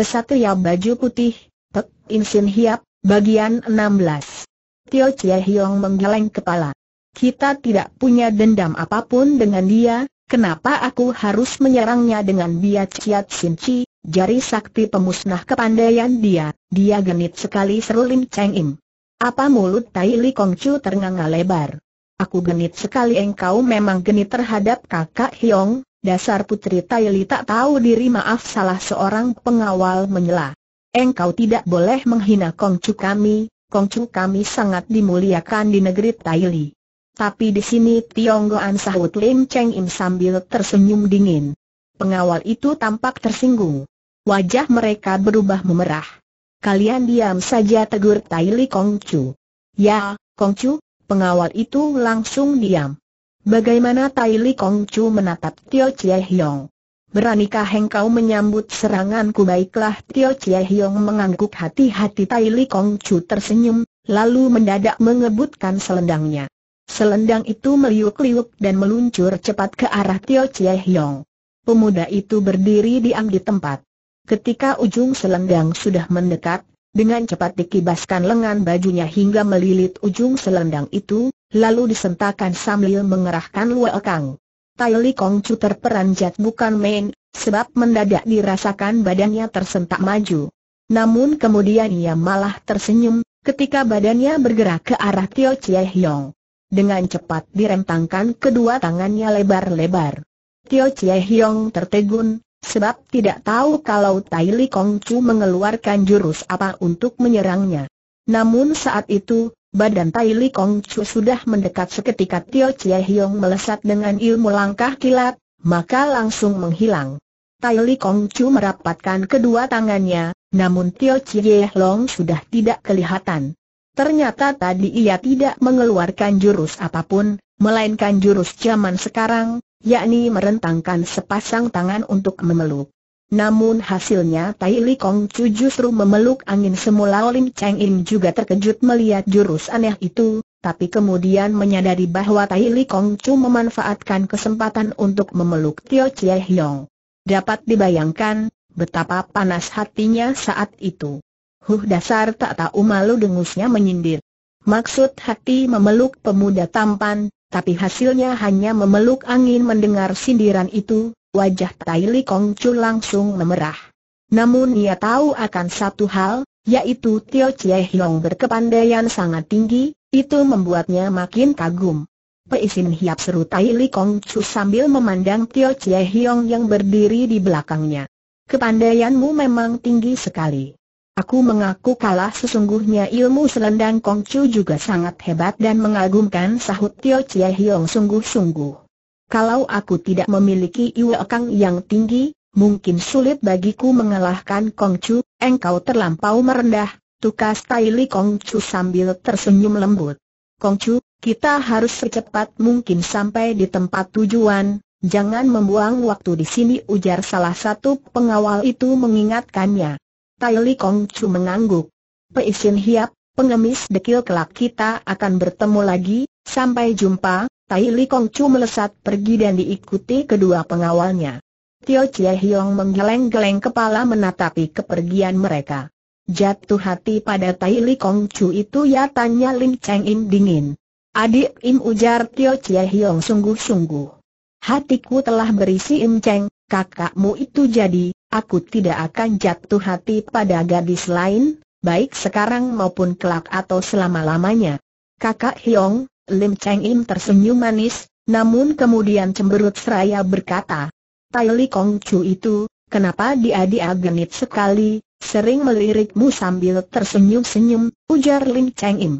Kesatria baju putih, Pek Insin Hiap, bagian 16. Tio Chie Hiong menggeleng kepala. Kita tidak punya dendam apapun dengan dia, kenapa aku harus menyerangnya dengan Bia Chiat Sin Chi, jari sakti pemusnah kepandaian dia, dia genit sekali seru Lim Cheng Im. Apa mulut Tai Li Kong Chu ternganga lebar? Aku genit sekali engkau memang genit terhadap kakak Hiong, Dasar Putri Taili tak tahu diri maaf salah seorang pengawal menyela. Engkau tidak boleh menghina Kongcu kami, Kongcu kami sangat dimuliakan di negeri Taili. Tapi di sini Tionggoan sahut Lim Cheng Im sambil tersenyum dingin. Pengawal itu tampak tersinggung. Wajah mereka berubah memerah. Kalian diam saja tegur Taili Kongcu. Ya, Kongcu, pengawal itu langsung diam. Bagaimana Tai Li Kong Chu menatap Tio Chie Hiong? Beranikah engkau menyambut seranganku? Baiklah Tio Chie Hiong mengangguk hati-hati Tai Li Kong Chu tersenyum, lalu mendadak mengebutkan selendangnya. Selendang itu meliuk-liuk dan meluncur cepat ke arah Tio Chie Hiong. Pemuda itu berdiri diam di tempat. Ketika ujung selendang sudah mendekat, dengan cepat dikibaskan lengan bajunya hingga melilit ujung selendang itu, lalu disentakan sambil mengerahkan luelkang. Tai Li Kong Chu terperanjat bukan main, sebab mendadak dirasakan badannya tersentak maju. Namun kemudian ia malah tersenyum, ketika badannya bergerak ke arah Tio Chie Hyong. Dengan cepat direntangkan kedua tangannya lebar-lebar. Tio Chie Hyong tertegun, sebab tidak tahu kalau Tai Li Kong Chu mengeluarkan jurus apa untuk menyerangnya. Namun saat itu, Badan Tai Li Kong Chu sudah mendekat seketika Tio Chie Hiong melesat dengan ilmu langkah kilat, maka langsung menghilang. Tai Li Kong Chu merapatkan kedua tangannya, namun Tio Chie Hiong sudah tidak kelihatan. Ternyata tadi ia tidak mengeluarkan jurus apapun, melainkan jurus zaman sekarang, yakni merentangkan sepasang tangan untuk memeluk. Namun hasilnya Tai Li Kong Chu justru memeluk angin semula Lim Cheng Im juga terkejut melihat jurus aneh itu, tapi kemudian menyadari bahwa Tai Li Kong Chu memanfaatkan kesempatan untuk memeluk Tio Chie Hiong. Dapat dibayangkan, betapa panas hatinya saat itu. Huh dasar tak tahu malu dengusnya menyindir. Maksud hati memeluk pemuda tampan, tapi hasilnya hanya memeluk angin mendengar sindiran itu, Wajah Tai Li Kong Chu langsung memerah. Namun ia tahu akan satu hal, yaitu Tio Chie Hiong berkepandaian sangat tinggi, itu membuatnya makin kagum. Peisin hiap seru Tai Li Kong Chu sambil memandang Tio Chie Hiong yang berdiri di belakangnya. Kepandaianmu memang tinggi sekali. Aku mengaku kalah sesungguhnya ilmu selendang Kong Chu juga sangat hebat dan mengagumkan sahut Tio Chie Hiong sungguh-sungguh. Kalau aku tidak memiliki iwa Kang yang tinggi, mungkin sulit bagiku mengalahkan Kong Chu, engkau terlampau merendah, tukas Taili Kong Chu sambil tersenyum lembut. Kong Chu, kita harus secepat mungkin sampai di tempat tujuan, jangan membuang waktu di sini ujar salah satu pengawal itu mengingatkannya. Taili Kong Chu mengangguk. Peisin hiap, pengemis dekil kelak kita akan bertemu lagi, sampai jumpa, Tai Li Kong Chu melesat pergi dan diikuti kedua pengawalnya. Tio Chie Hiong menggeleng-geleng kepala menatapi kepergian mereka. Jatuh hati pada Tai Li Kong Chu itu ya tanya Lim Cheng Im dingin. Adik Im ujar Tio Chie Hiong sungguh-sungguh. Hatiku telah berisi Im Cheng, kakakmu itu jadi, aku tidak akan jatuh hati pada gadis lain, baik sekarang maupun kelak atau selama-lamanya. Kakak Hiong, Lim Cheng Im tersenyum manis, namun kemudian cemberut seraya berkata, Tai Li Kong Chu itu, kenapa dia-dia genit sekali, sering melirikmu sambil tersenyum-senyum, ujar Lim Cheng Im.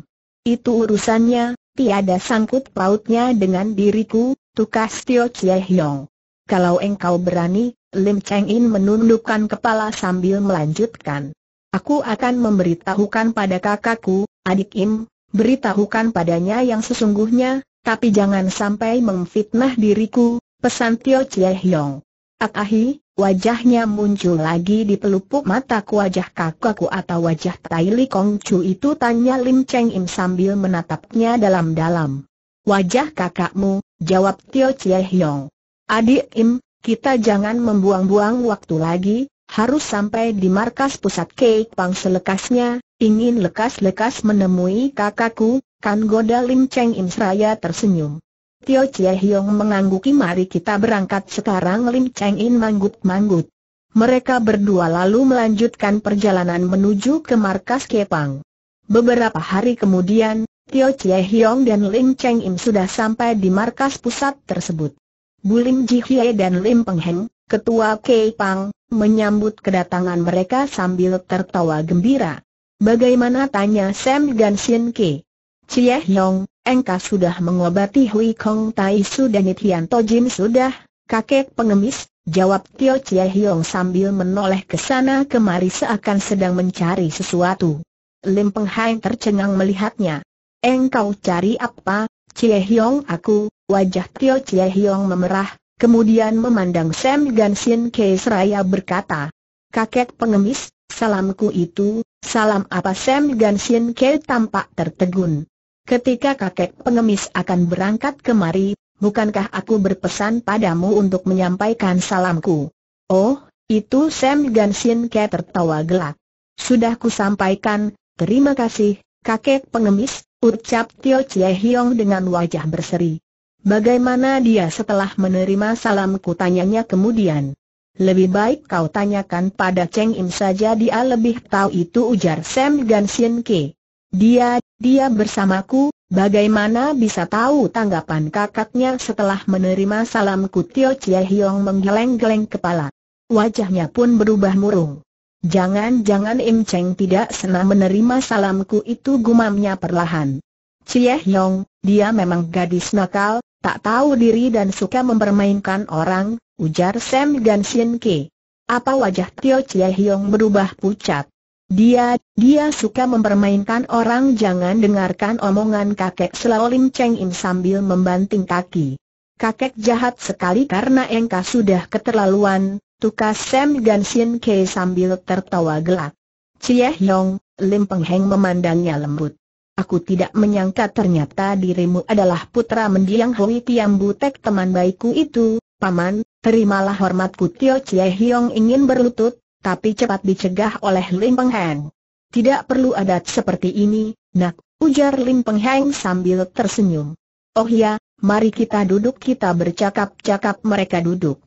Itu urusannya, tiada sangkut pautnya dengan diriku, tukas Tio Chie Hiong. Kalau engkau berani, Lim Cheng In menundukkan kepala sambil melanjutkan. Aku akan memberitahukan pada kakakku, adik Im, beritahukan padanya yang sesungguhnya, tapi jangan sampai memfitnah diriku, pesan Tio Chie Hiong. Akahi, wajahnya muncul lagi di pelupuk mataku wajah kakakku atau wajah Tai Li Kong Chu itu tanya Lim Cheng Im sambil menatapnya dalam-dalam. Wajah kakakmu, jawab Tio Chie Hiong. Adik Im, kita jangan membuang-buang waktu lagi, harus sampai di markas pusat Kek Pang selekasnya, ingin lekas-lekas menemui kakakku, kan goda Lim Cheng Im seraya tersenyum. Tio Chie Hiong mengangguki mari kita berangkat sekarang Lim Cheng In manggut-manggut. Mereka berdua lalu melanjutkan perjalanan menuju ke markas Kepang. Beberapa hari kemudian, Tio Chie Hiong dan Lim Cheng Im sudah sampai di markas pusat tersebut. Bu Lim Ji Hye dan Lim Peng Heng, Ketua Kei Pang, menyambut kedatangan mereka sambil tertawa gembira. Bagaimana tanya Sam Ganshin Ke? Cie Hyong, engkau sudah mengobati Hui Kong Tai Su dan To Jim sudah, kakek pengemis, jawab Tio Cie Hyong sambil menoleh ke sana kemari seakan sedang mencari sesuatu. Lim Peng Hai tercengang melihatnya. Engkau cari apa, Cie Hyong aku, wajah Tio Cie Hyong memerah, Kemudian memandang Sam Gansin Ke seraya berkata, Kakek pengemis, salamku itu, salam apa Sam Gansin Ke tampak tertegun. Ketika kakek pengemis akan berangkat kemari, bukankah aku berpesan padamu untuk menyampaikan salamku? Oh, itu Sam Gansin Ke tertawa gelak. Sudah ku sampaikan, terima kasih, kakek pengemis, ucap Tio Chie Hiong dengan wajah berseri. Bagaimana dia setelah menerima salamku tanyanya kemudian. Lebih baik kau tanyakan pada Cheng Im saja dia lebih tahu itu ujar Sam Sien Ke. Dia, dia bersamaku, bagaimana bisa tahu tanggapan kakaknya setelah menerima salamku Tio Chie Hiong menggeleng-geleng kepala. Wajahnya pun berubah murung. Jangan-jangan Im Cheng tidak senang menerima salamku itu gumamnya perlahan. Chia Hiong, dia memang gadis nakal, Tak tahu diri dan suka mempermainkan orang, ujar Sam dan Shin Ke. Apa wajah Tio Chie Hiong berubah pucat? Dia, dia suka mempermainkan orang jangan dengarkan omongan kakek Lim Cheng Im sambil membanting kaki. Kakek jahat sekali karena engkau sudah keterlaluan, tukas Sam dan Shin Ke sambil tertawa gelak. Chia Hiong, Lim Peng Heng memandangnya lembut. Aku tidak menyangka ternyata dirimu adalah putra mendiang Hui Tiam Butek teman baikku itu, Paman, terimalah hormatku Tio Chie Hiong ingin berlutut, tapi cepat dicegah oleh Lim Peng Heng. Tidak perlu adat seperti ini, nak, ujar Lim Peng Heng sambil tersenyum. Oh ya, mari kita duduk kita bercakap-cakap mereka duduk.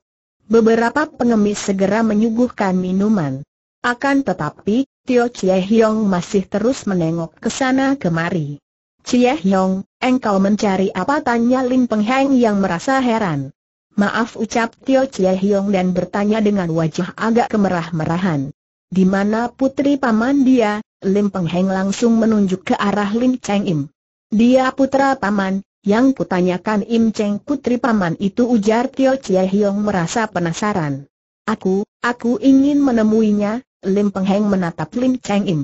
Beberapa pengemis segera menyuguhkan minuman. Akan tetapi, Tio Chie Hiong masih terus menengok ke sana kemari. Chie Hiong, engkau mencari apa? Tanya Lin Heng yang merasa heran. Maaf ucap Tio Chie Hiong dan bertanya dengan wajah agak kemerah-merahan. Di mana putri paman dia, Lim Heng langsung menunjuk ke arah Lin Cheng Im. Dia putra paman, yang kutanyakan Im Cheng putri paman itu ujar Tio Chie Hiong merasa penasaran. Aku, aku ingin menemuinya, Lim Pengheng menatap Lim Cheng Im.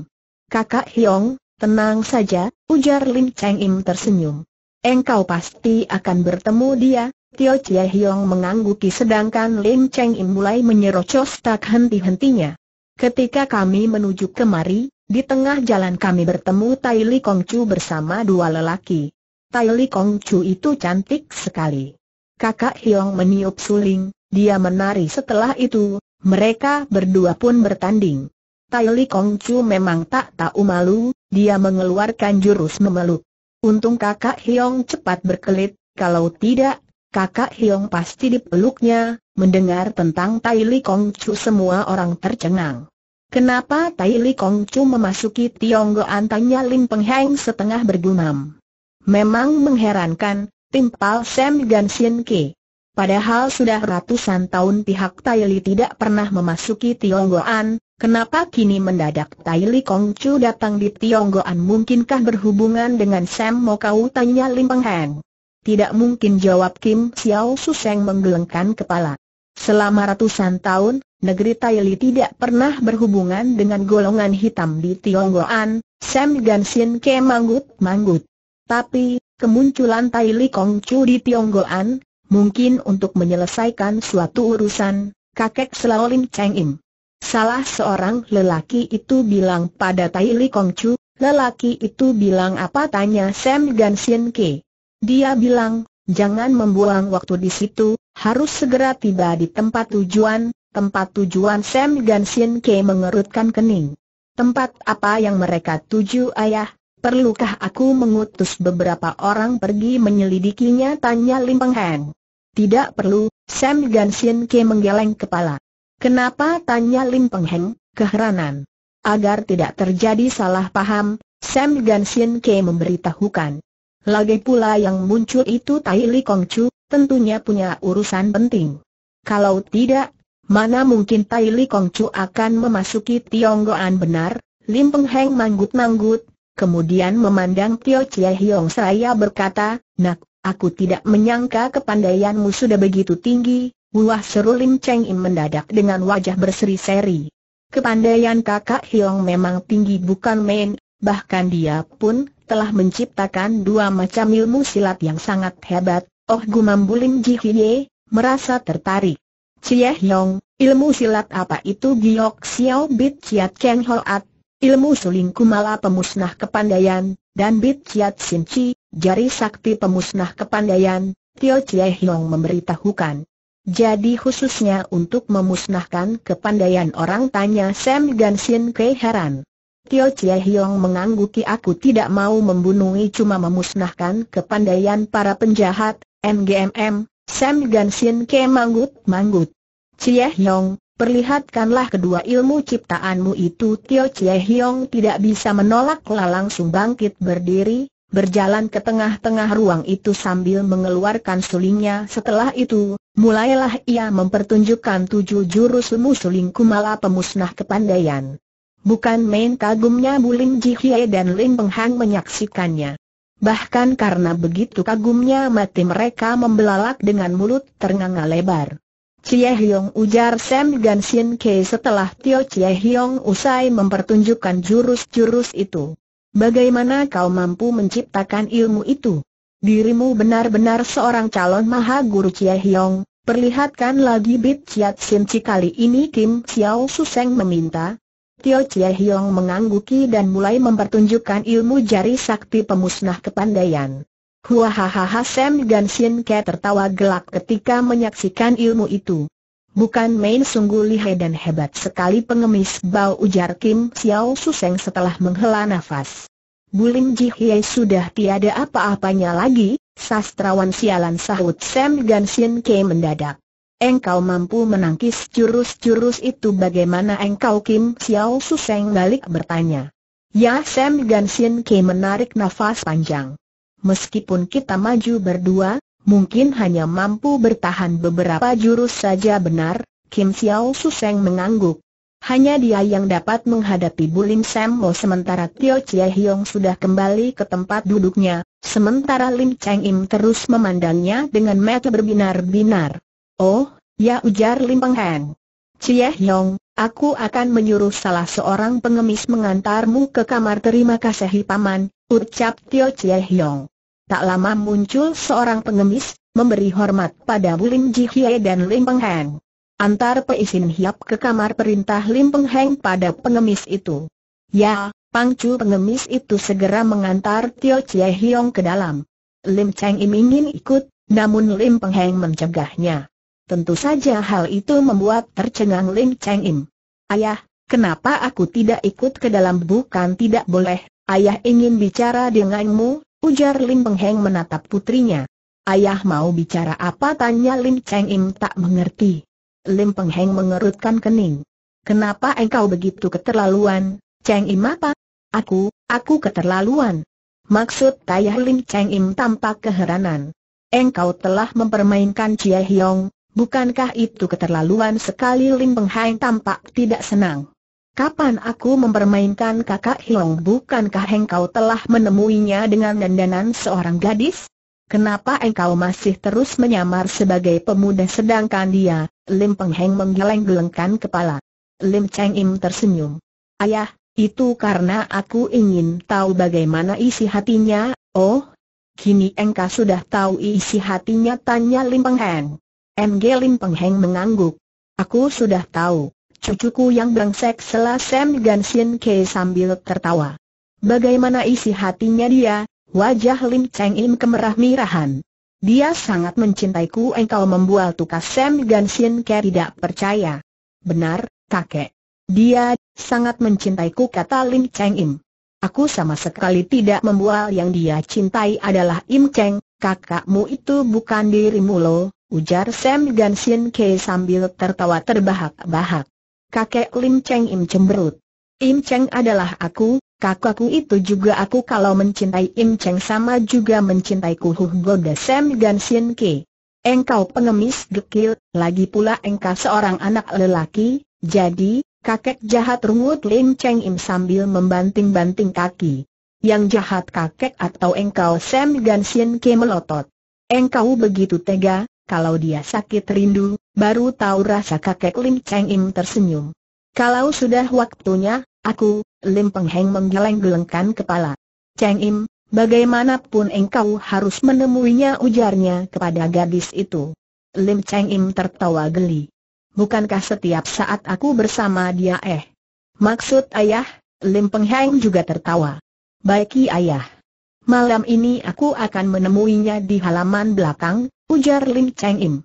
Kakak Hiong, tenang saja, ujar Lim Cheng Im tersenyum. Engkau pasti akan bertemu dia, Tio Chia Hiong mengangguki sedangkan Lim Cheng Im mulai menyerocos tak henti-hentinya. Ketika kami menuju kemari, di tengah jalan kami bertemu Tai Li Kong Chu bersama dua lelaki. Tai Li Kong Chu itu cantik sekali. Kakak Hiong meniup suling, dia menari setelah itu, mereka berdua pun bertanding. Tai Li Kong Chu memang tak tahu malu, dia mengeluarkan jurus memeluk. Untung kakak Hiong cepat berkelit, kalau tidak, kakak Hiong pasti dipeluknya, mendengar tentang Tai Li Kong Chu semua orang tercengang. Kenapa Tai Li Kong Chu memasuki Tionggoan antanya Lim Peng Heng setengah bergumam. Memang mengherankan, timpal Sam Gan Sien Ki. Padahal sudah ratusan tahun pihak Taili tidak pernah memasuki Tionggoan, kenapa kini mendadak Taili Kongcu datang di Tionggoan mungkinkah berhubungan dengan Sam Mokau tanya Lim Peng Heng. Tidak mungkin jawab Kim Xiao Suseng menggelengkan kepala. Selama ratusan tahun, negeri Taili tidak pernah berhubungan dengan golongan hitam di Tionggoan, Sam Gansin ke manggut-manggut. Tapi, kemunculan Taili Kongcu di Tionggoan, Mungkin untuk menyelesaikan suatu urusan, kakek Selaolin Cheng Im. Salah seorang lelaki itu bilang pada Tai Li Kong Chu, lelaki itu bilang apa tanya Sam Sien Ke. Dia bilang, jangan membuang waktu di situ, harus segera tiba di tempat tujuan, tempat tujuan Sam Sien Ke mengerutkan kening. Tempat apa yang mereka tuju ayah? Perlukah aku mengutus beberapa orang pergi menyelidikinya? Tanya Lim Peng Heng. Tidak perlu, Sam Gan Sin Ke menggeleng kepala. Kenapa tanya Lim Peng Heng, keheranan. Agar tidak terjadi salah paham, Sam Gan Sin Ke memberitahukan. Lagi pula yang muncul itu Tai Li Kong Chu, tentunya punya urusan penting. Kalau tidak, mana mungkin Tai Li Kong Chu akan memasuki Tionggoan benar? Lim Peng Heng manggut-manggut, kemudian memandang Tio Chie Hiong seraya berkata, Nak, Aku tidak menyangka kepandaianmu sudah begitu tinggi, buah seru Lim Cheng Im mendadak dengan wajah berseri-seri. Kepandaian kakak Hiong memang tinggi bukan main, bahkan dia pun telah menciptakan dua macam ilmu silat yang sangat hebat, oh Gumam Bulim Ji Hye, merasa tertarik. Cie Hiong, ilmu silat apa itu Giok Xiao Bit Chiat Cheng Hoat, Ilmu suling kumala pemusnah kepandaian, dan Bit ciat sinci, jari sakti pemusnah kepandaian, Tio Chie Hiong memberitahukan. Jadi khususnya untuk memusnahkan kepandaian orang tanya Sam dan Sin Ke heran. Tio Chie Hiong mengangguki aku tidak mau membunuhi cuma memusnahkan kepandaian para penjahat, MGMM, Sam dan Sin Ke manggut-manggut. Chie Hiong, Perlihatkanlah kedua ilmu ciptaanmu itu Tio Chie Hiong tidak bisa menolak lalang langsung bangkit berdiri, berjalan ke tengah-tengah ruang itu sambil mengeluarkan sulingnya setelah itu, mulailah ia mempertunjukkan tujuh jurus ilmu suling kumala pemusnah kepandaian. Bukan main kagumnya Bulim Jihye dan Lin Penghang menyaksikannya. Bahkan karena begitu kagumnya mati mereka membelalak dengan mulut ternganga lebar. Chie Yong ujar Sam Gan Sin Ke setelah Tio Chie Yong usai mempertunjukkan jurus-jurus itu. Bagaimana kau mampu menciptakan ilmu itu? Dirimu benar-benar seorang calon maha guru Chie Hiong, perlihatkan lagi Bit Chiat Sin Chi kali ini Kim Xiao Suseng meminta. Tio Chie Yong mengangguki dan mulai mempertunjukkan ilmu jari sakti pemusnah kepandaian. Huahahaha Sam dan Sin Ke tertawa gelak ketika menyaksikan ilmu itu. Bukan main sungguh lihai dan hebat sekali pengemis bau ujar Kim Xiao Suseng setelah menghela nafas. Bulim Ji Hye sudah tiada apa-apanya lagi, sastrawan sialan sahut Sam dan Sin Ke mendadak. Engkau mampu menangkis jurus-jurus itu bagaimana engkau Kim Xiao Suseng balik bertanya. Ya Sam Sin Ke menarik nafas panjang meskipun kita maju berdua, mungkin hanya mampu bertahan beberapa jurus saja benar, Kim Xiao Suseng mengangguk. Hanya dia yang dapat menghadapi Bulim Sambo sementara Tio Chie Hiong sudah kembali ke tempat duduknya, sementara Lim Cheng Im terus memandangnya dengan mata berbinar-binar. Oh, ya ujar Lim Peng Heng. Chie Hiong, aku akan menyuruh salah seorang pengemis mengantarmu ke kamar terima kasih paman, ucap Tio Chie Hiong. Tak lama muncul seorang pengemis, memberi hormat pada Lim Ji Hye dan Lim Peng Heng. Antar Peisin Hiap ke kamar perintah Lim Peng Heng pada pengemis itu. Ya, Pangcu pengemis itu segera mengantar Tio Chie Hiong ke dalam. Lim Cheng Im ingin ikut, namun Lim Peng Heng mencegahnya. Tentu saja hal itu membuat tercengang Lim Cheng Im. Ayah, kenapa aku tidak ikut ke dalam bukan tidak boleh, Ayah ingin bicara denganmu, ujar Lim Peng Heng menatap putrinya. Ayah mau bicara apa tanya Lim Cheng Im tak mengerti. Lim Peng Heng mengerutkan kening. Kenapa engkau begitu keterlaluan, Cheng Im apa? Aku, aku keterlaluan. Maksud ayah Lim Cheng Im tampak keheranan. Engkau telah mempermainkan Cia Hiong, bukankah itu keterlaluan sekali Lim Peng Heng tampak tidak senang. Kapan aku mempermainkan kakak Hiong bukankah engkau telah menemuinya dengan dandanan seorang gadis? Kenapa engkau masih terus menyamar sebagai pemuda sedangkan dia, Lim Peng Heng menggeleng-gelengkan kepala. Lim Cheng Im tersenyum. Ayah, itu karena aku ingin tahu bagaimana isi hatinya, oh, kini engkau sudah tahu isi hatinya tanya Lim Peng Heng. NG Lim Peng Heng mengangguk. Aku sudah tahu cucuku yang selah Sam Gan Sien Ke sambil tertawa. Bagaimana isi hatinya dia, wajah Lim Cheng Im kemerah mirahan. Dia sangat mencintaiku engkau membual tukas Sam Gan Sien Ke tidak percaya. Benar, kakek. Dia, sangat mencintaiku kata Lim Cheng Im. Aku sama sekali tidak membual yang dia cintai adalah Im Cheng, kakakmu itu bukan dirimu loh. ujar Sam Gansin Ke sambil tertawa terbahak-bahak. Kakek Lim Cheng Im cemberut. Im Cheng adalah aku, kakakku itu juga aku kalau mencintai Im Cheng sama juga mencintaiku Huh Goda Sam Gan Sien Ke. Engkau pengemis dekil, lagi pula engkau seorang anak lelaki, jadi, kakek jahat rungut Lim Cheng Im sambil membanting-banting kaki. Yang jahat kakek atau engkau Sam Gan Sien Ke melotot. Engkau begitu tega, kalau dia sakit rindu, baru tahu rasa kakek Lim Cheng Im tersenyum. Kalau sudah waktunya, aku, Lim Peng Heng menggeleng-gelengkan kepala. Cheng Im, bagaimanapun engkau harus menemuinya ujarnya kepada gadis itu. Lim Cheng Im tertawa geli. Bukankah setiap saat aku bersama dia eh? Maksud ayah, Lim Peng Heng juga tertawa. Baiki ayah. Malam ini aku akan menemuinya di halaman belakang, ujar Lin Cheng Im.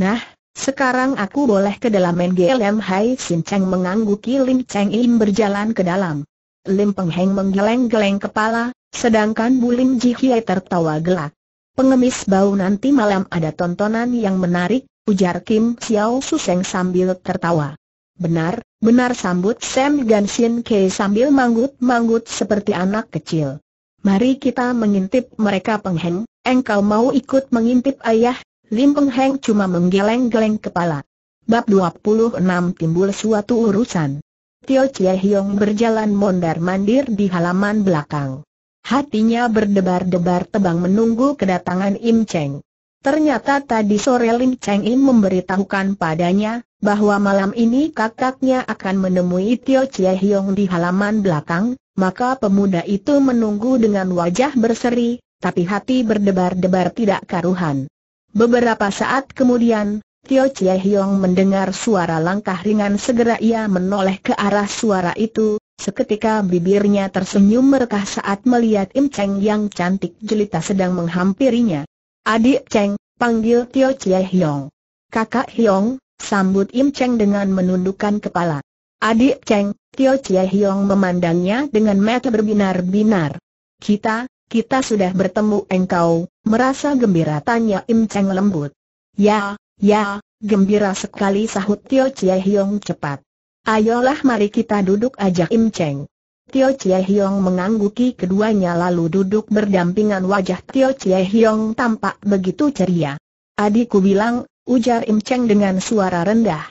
Nah, sekarang aku boleh ke dalam NGLM Hai Sin Cheng mengangguki Lim Cheng Im berjalan ke dalam. Lim Peng Heng menggeleng-geleng kepala, sedangkan Wu Ji Hye tertawa gelak. Pengemis bau nanti malam ada tontonan yang menarik, ujar Kim Xiao Su Seng sambil tertawa. Benar, benar sambut Sam Sin Ke sambil manggut-manggut seperti anak kecil. Mari kita mengintip mereka pengheng, engkau mau ikut mengintip ayah, Lim Pengheng cuma menggeleng-geleng kepala. Bab 26 timbul suatu urusan. Tio Chie Hiong berjalan mondar-mandir di halaman belakang. Hatinya berdebar-debar tebang menunggu kedatangan Im Cheng. Ternyata tadi sore Lim Cheng In memberitahukan padanya, bahwa malam ini kakaknya akan menemui Tio Chie Hiong di halaman belakang, maka pemuda itu menunggu dengan wajah berseri, tapi hati berdebar-debar tidak karuhan. Beberapa saat kemudian, Tio Chie Hiong mendengar suara langkah ringan segera ia menoleh ke arah suara itu, Seketika bibirnya tersenyum merekah saat melihat Im Cheng yang cantik jelita sedang menghampirinya. Adik Cheng, panggil Tio Chie Hiong. Kakak Hiong, sambut Im Cheng dengan menundukkan kepala. Adik Cheng, Tio Chie Hiong memandangnya dengan mata berbinar-binar. Kita, kita sudah bertemu engkau, merasa gembira tanya Im Cheng lembut. Ya, ya, gembira sekali sahut Tio Chie Hiong cepat. Ayolah mari kita duduk ajak Im Cheng. Tio Chie Hiong mengangguki keduanya lalu duduk berdampingan wajah Tio Chie Hiong tampak begitu ceria. Adikku bilang, ujar Im Cheng dengan suara rendah.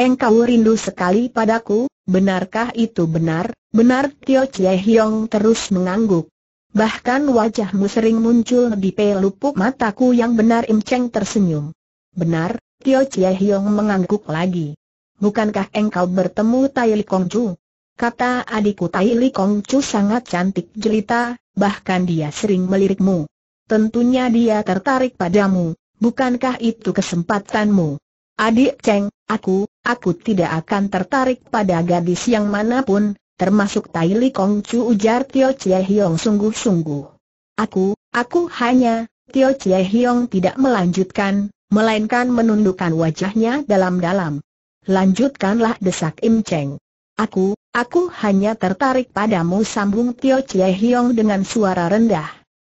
Engkau rindu sekali padaku, benarkah itu benar? Benar Tio Chie Hiong terus mengangguk. Bahkan wajahmu sering muncul di pelupuk mataku yang benar Im Cheng tersenyum. Benar, Tio Chie Hiong mengangguk lagi. Bukankah engkau bertemu Tai Li Kong Kongju? Kata adikku Tai Li Kong Chu sangat cantik jelita, bahkan dia sering melirikmu. Tentunya dia tertarik padamu, bukankah itu kesempatanmu? Adik Cheng, aku, aku tidak akan tertarik pada gadis yang manapun, termasuk Tai Li Kong Chu ujar Tio Chie Hiong sungguh-sungguh. Aku, aku hanya, Tio Chie Hiong tidak melanjutkan, melainkan menundukkan wajahnya dalam-dalam. Lanjutkanlah desak Im Cheng. Aku, Aku hanya tertarik padamu sambung Tio Chie Hiong dengan suara rendah.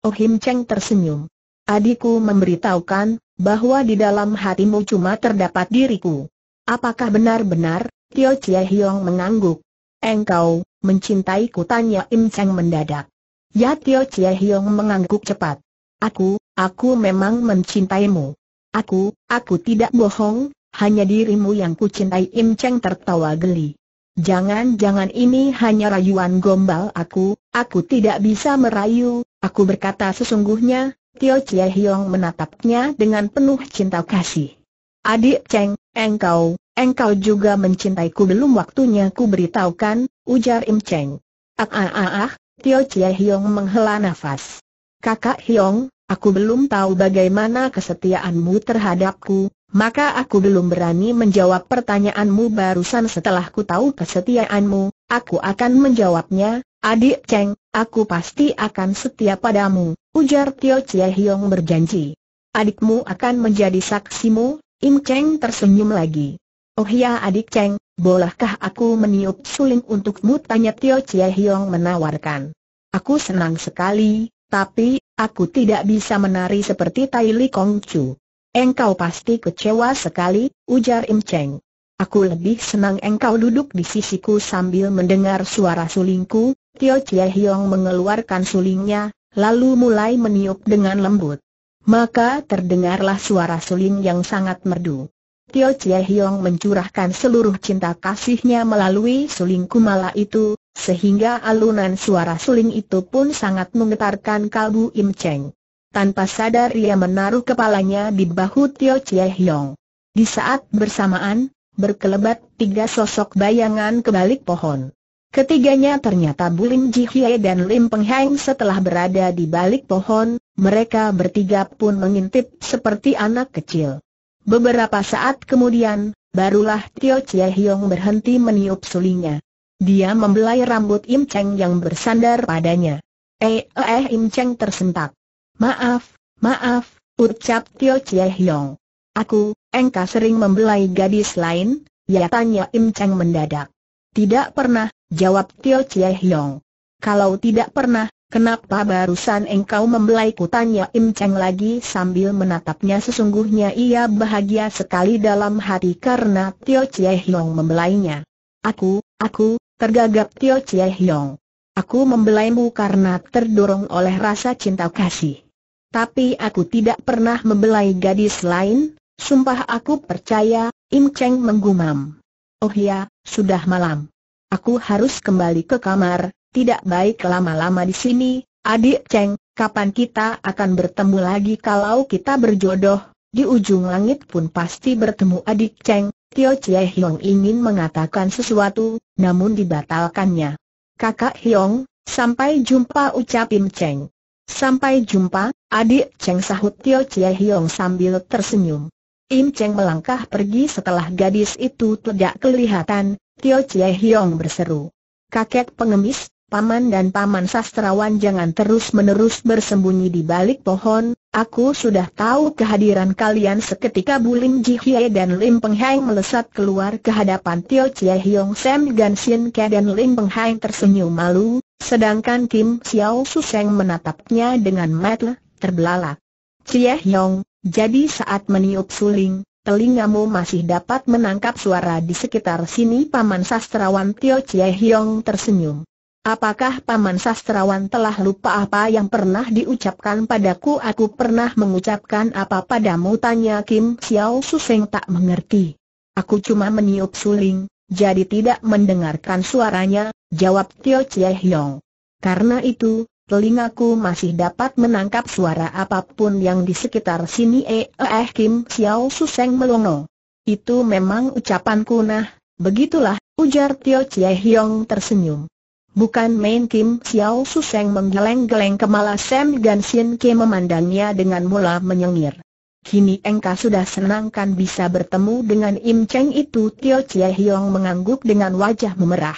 Oh Him Cheng tersenyum. Adikku memberitahukan, bahwa di dalam hatimu cuma terdapat diriku. Apakah benar-benar, Tio Chie Hiong mengangguk. Engkau, mencintaiku tanya Im Cheng mendadak. Ya Tio Chie Hiong mengangguk cepat. Aku, aku memang mencintaimu. Aku, aku tidak bohong, hanya dirimu yang kucintai Im Cheng tertawa geli. Jangan-jangan ini hanya rayuan gombal aku, aku tidak bisa merayu, aku berkata sesungguhnya, Tio Chie Hiong menatapnya dengan penuh cinta kasih. Adik Cheng, engkau, engkau juga mencintaiku belum waktunya ku beritahukan, ujar Im Cheng. Ah ah ah ah, Tio Chie Hiong menghela nafas. Kakak Hiong, aku belum tahu bagaimana kesetiaanmu terhadapku, maka aku belum berani menjawab pertanyaanmu barusan setelah ku tahu kesetiaanmu, aku akan menjawabnya, adik Cheng, aku pasti akan setia padamu, ujar Tio Chie Hiong berjanji. Adikmu akan menjadi saksimu, Im Cheng tersenyum lagi. Oh ya adik Cheng, bolehkah aku meniup suling untukmu tanya Tio Chie Hiong menawarkan. Aku senang sekali, tapi, aku tidak bisa menari seperti Tai Li Kong Chu. Engkau pasti kecewa sekali, ujar Im Cheng. Aku lebih senang engkau duduk di sisiku sambil mendengar suara sulingku, Tio Chie Hiong mengeluarkan sulingnya, lalu mulai meniup dengan lembut. Maka terdengarlah suara suling yang sangat merdu. Tio Chie Hiong mencurahkan seluruh cinta kasihnya melalui suling kumala itu, sehingga alunan suara suling itu pun sangat menggetarkan kalbu Im Cheng. Tanpa sadar ia menaruh kepalanya di bahu Tio Chie Hiong. Di saat bersamaan, berkelebat tiga sosok bayangan kebalik pohon. Ketiganya ternyata Lim Ji Jihye dan Lim Peng Heng. setelah berada di balik pohon, mereka bertiga pun mengintip seperti anak kecil. Beberapa saat kemudian, barulah Tio Chie Hiong berhenti meniup sulinya. Dia membelai rambut Im Cheng yang bersandar padanya. Eh eh, eh Im Cheng tersentak. Maaf, maaf, ucap Tio Chie Hiong. Aku, engkau sering membelai gadis lain, ya tanya Im Cheng mendadak. Tidak pernah, jawab Tio Chie Hiong. Kalau tidak pernah, Kenapa barusan engkau membelai ku tanya Im Cheng lagi sambil menatapnya sesungguhnya ia bahagia sekali dalam hati karena Tio Chie Hiong membelainya. Aku, aku, tergagap Tio Chie Hiong. Aku membelaimu karena terdorong oleh rasa cinta kasih tapi aku tidak pernah membelai gadis lain, sumpah aku percaya, Im Cheng menggumam. Oh ya, sudah malam. Aku harus kembali ke kamar, tidak baik lama-lama di sini, adik Cheng, kapan kita akan bertemu lagi kalau kita berjodoh, di ujung langit pun pasti bertemu adik Cheng, Tio Chie Hiong ingin mengatakan sesuatu, namun dibatalkannya. Kakak Hiong, sampai jumpa ucap Im Cheng. Sampai jumpa, Adik Cheng sahut Tio Chie Hiong sambil tersenyum. Im Cheng melangkah pergi setelah gadis itu tidak kelihatan, Tio Chie Hiong berseru. Kakek pengemis, paman dan paman sastrawan jangan terus-menerus bersembunyi di balik pohon, aku sudah tahu kehadiran kalian seketika Bulim Ji Hye dan Lim Peng Heng melesat keluar ke hadapan Tio Chie Hiong Sam Gan Sin Ke dan Lim Peng Heng tersenyum malu, sedangkan Kim Xiao Su Seng menatapnya dengan mata terbelalak. Cie Hyong, jadi saat meniup suling, telingamu masih dapat menangkap suara di sekitar sini Paman Sastrawan Tio Cie Hyong tersenyum. Apakah Paman Sastrawan telah lupa apa yang pernah diucapkan padaku? Aku pernah mengucapkan apa padamu? Tanya Kim Xiao Suseng tak mengerti. Aku cuma meniup suling, jadi tidak mendengarkan suaranya, jawab Tio Chie Hyong. Karena itu, telingaku masih dapat menangkap suara apapun yang di sekitar sini eh eh Kim Xiao Suseng melongo. Itu memang ucapanku nah, begitulah, ujar Tio Chie Hiong tersenyum. Bukan main Kim Xiao Suseng menggeleng-geleng ke malas Sam Gan ke Ke memandangnya dengan mula menyengir. Kini engkau sudah senang kan bisa bertemu dengan Im Cheng itu Tio Chie Hiong mengangguk dengan wajah memerah.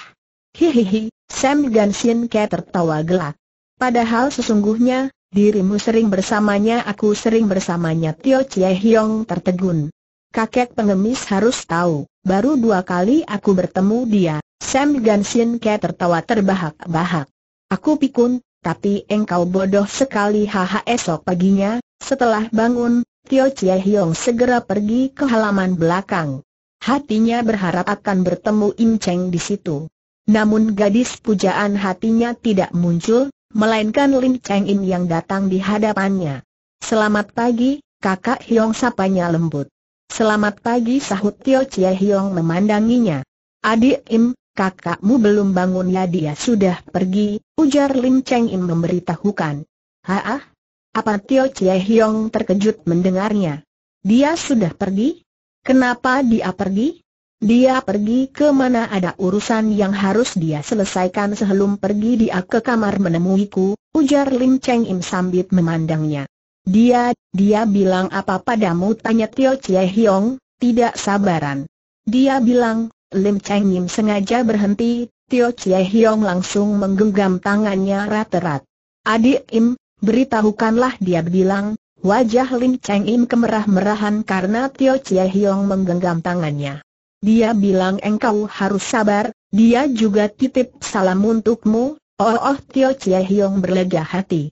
Hihihi, Sam Gansin Ke tertawa gelak. Padahal sesungguhnya, dirimu sering bersamanya aku sering bersamanya Tio Chie Hiong tertegun. Kakek pengemis harus tahu, baru dua kali aku bertemu dia, Sam Gan Sin Ke tertawa terbahak-bahak. Aku pikun, tapi engkau bodoh sekali haha esok paginya, setelah bangun, Tio Chie Hiong segera pergi ke halaman belakang. Hatinya berharap akan bertemu Im Cheng di situ. Namun gadis pujaan hatinya tidak muncul, melainkan Lim Cheng In yang datang di hadapannya. Selamat pagi, kakak Hiong sapanya lembut. Selamat pagi sahut Tio Chie Hiong memandanginya. Adik Im, kakakmu belum bangun ya dia sudah pergi, ujar Lim Cheng In memberitahukan. Haah? Apa Tio Chie Hiong terkejut mendengarnya? Dia sudah pergi? Kenapa dia pergi? Dia pergi ke mana ada urusan yang harus dia selesaikan sebelum pergi dia ke kamar menemuiku, ujar Lim Cheng Im sambil memandangnya. Dia, dia bilang apa padamu tanya Tio Chie Hiong, tidak sabaran. Dia bilang, Lim Cheng Im sengaja berhenti, Tio Chie Hiong langsung menggenggam tangannya rat-rat. Adik Im, beritahukanlah dia bilang, wajah Lim Cheng Im kemerah-merahan karena Tio Chie Hiong menggenggam tangannya. Dia bilang engkau harus sabar, dia juga titip salam untukmu, oh oh Tio Chie Hiong berlega hati.